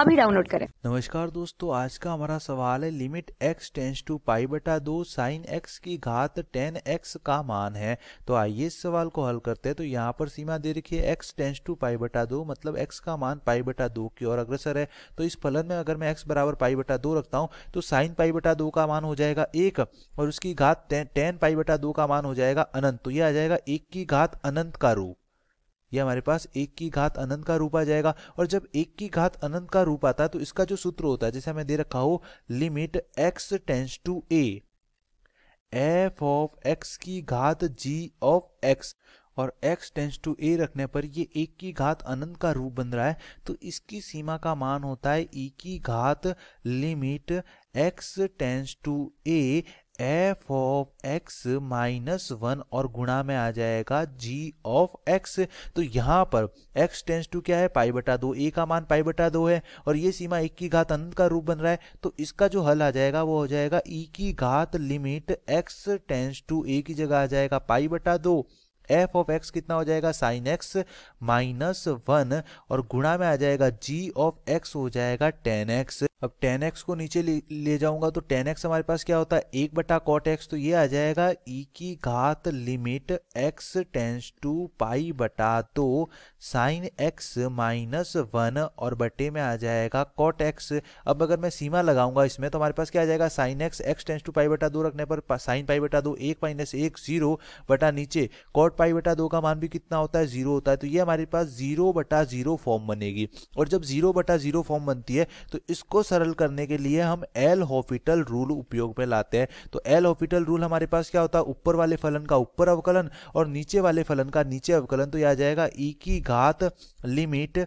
अभी डाउनलोड करें नमस्कार दोस्तों आज का हमारा सवाल है limit x tends to pi बटा दो साइन x की घात टेन एक्स का मान है तो आइए इस सवाल को हल करते हैं तो यहाँ पर सीमा दे रखी है x टेंस टू पाई बटा दो मतलब x का मान पाई बटा दो की ओर अग्रसर है तो इस फलन में अगर मैं x बराबर पाई बटा दो रखता हूँ तो साइन पाई बटा दो का मान हो जाएगा एक और उसकी घात टेन पाई बटा दो का मान हो जाएगा अनंत तो यह आ जाएगा एक की घात अनंत का रूप ये हमारे पास एक की घात अनंत का रूप आ जाएगा और जब एक की घात अनंत का रूप आता है तो इसका जो सूत्र होता है जैसे हमें दे रखा हो limit x tends to a f of x की घात जी ऑफ एक्स और x टेंस टू a रखने पर ये एक की घात अनंत का रूप बन रहा है तो इसकी सीमा का मान होता है e की घात limit x tends to a f x minus one और गुणा में आ जाएगा जी ऑफ एक्स तो यहाँ पर एक्स टेंस टू क्या है पाई बटा दो ए का मान पाई बटा दो है और ये सीमा एक की घात अनंत का रूप बन रहा है तो इसका जो हल आ जाएगा वो हो जाएगा ई e की घात limit x tends to a की जगह आ जाएगा पाई बटा दो एफ ऑफ एक्स कितना हो जाएगा साइन एक्स माइनस वन और गुणा में आ जाएगा जी ऑफ एक्स हो जाएगा टेन एक्स अब टेन एक्स को नीचे ले, जाऊंगा तो टेन एक्स हमारे पास क्या होता है एक बटा कॉट एक्स तो ये आ जाएगा ई e की घात limit x tends to pi बटा दो साइन एक्स माइनस वन और बटे में आ जाएगा कॉट एक्स अब अगर मैं सीमा लगाऊंगा इसमें तो हमारे पास क्या आ जाएगा sine x x tends to pi बटा दो रखने पर साइन पाई बटा दो एक माइनस एक जीरो बटा नीचे कॉट पाई बटा दो का मान भी कितना होता है जीरो होता है तो ये हमारे पास जीरो बटा जीरो फॉर्म बनेगी और जब जीरो बटा जीरो फॉर्म बनती है तो इसको सरल करने के लिए हम एल हॉपिटल रूल उपयोग में लाते हैं तो एल हॉपिटल रूल हमारे पास क्या होता है ऊपर वाले फलन का ऊपर अवकलन और नीचे वाले फलन का नीचे अवकलन तो यह आ जाएगा ई e की घात limit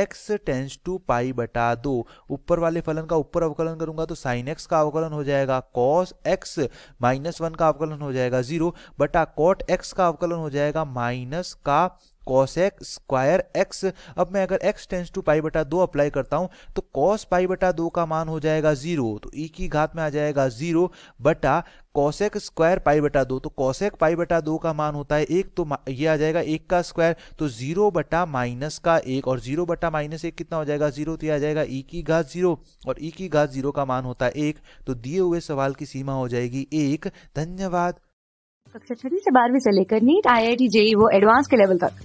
x tends to pi बटा दो ऊपर वाले फलन का ऊपर अवकलन करूंगा तो साइन एक्स का अवकलन हो जाएगा कॉस एक्स माइनस वन का अवकलन हो जाएगा जीरो बटा कॉट एक्स का अवकलन हो जाएगा माइनस का कॉस एक्स स्क्वायर एक्स अब मैं अगर एक्स टेंस टू पाई बटा दो अप्लाई करता हूँ तो कॉस पाई बटा दो का मान हो जाएगा जीरो तो ई e की घात में आ जाएगा जीरो बटा कॉशेक स्क्वायर पाई बटा दो तो कॉशेक पाई बटा दो का मान होता है एक तो ये आ जाएगा एक का स्क्वायर तो जीरो बटा माइनस का एक और जीरो बटा माइनस एक कितना हो जाएगा जीरो तो ये आ जाएगा ई e की घात जीरो और ई e की घात जीरो का मान होता है एक तो दिए हुए सवाल की सीमा हो जाएगी एक धन्यवाद कक्षा छठी से बारहवीं से लेकर NEET I I T JEE वो एडवांस के लेवल तक